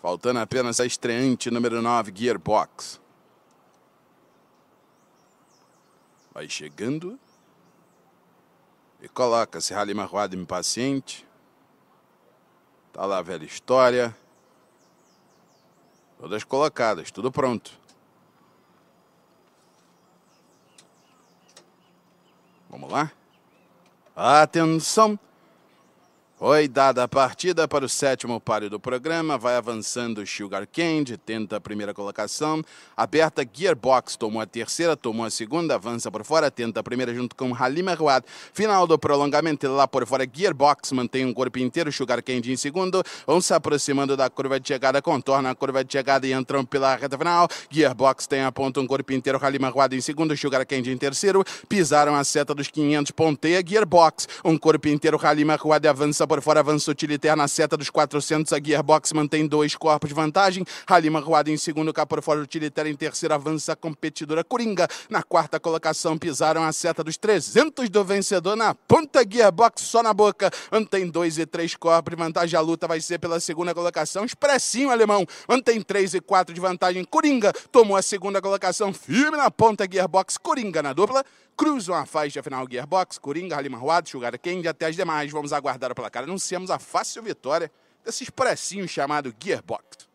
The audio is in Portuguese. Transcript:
faltando apenas a estreante número 9, Gearbox. Vai chegando e coloca-se Halima Ruada impaciente. Tá lá a velha história. Todas colocadas, tudo pronto. Vamos lá? Atenção! Foi dada a partida para o sétimo páreo do programa, vai avançando Sugar Candy, tenta a primeira colocação, aberta Gearbox, tomou a terceira, tomou a segunda, avança por fora, tenta a primeira junto com Halima Ruad. Final do prolongamento, lá por fora, Gearbox mantém um corpo inteiro, Sugar Candy em segundo, vão se aproximando da curva de chegada, contorna a curva de chegada e entram pela reta final. Gearbox tem a ponta, um corpo inteiro, Halima Ruad em segundo, Sugar Candy em terceiro, pisaram a seta dos 500, ponteia Gearbox, um corpo inteiro, Halima Ruad avança por fora, avança utiliter na seta dos 400. A Gearbox mantém dois corpos de vantagem. Halima Ruada em segundo, cá por fora, utiliter em terceiro, avança a competidora Coringa. Na quarta colocação, pisaram a seta dos 300 do vencedor na ponta. Gearbox só na boca. Mantém dois e três corpos de vantagem. A luta vai ser pela segunda colocação. Expressinho, alemão. Mantém três e quatro de vantagem. Coringa tomou a segunda colocação firme na ponta. Gearbox, Coringa na dupla. Cruzam a faixa final Gearbox, Coringa, Halima Ruada, Sugar Candy, até as demais. Vamos aguardar o placar cara, anunciamos a fácil vitória desses expressinho chamado Gearbox.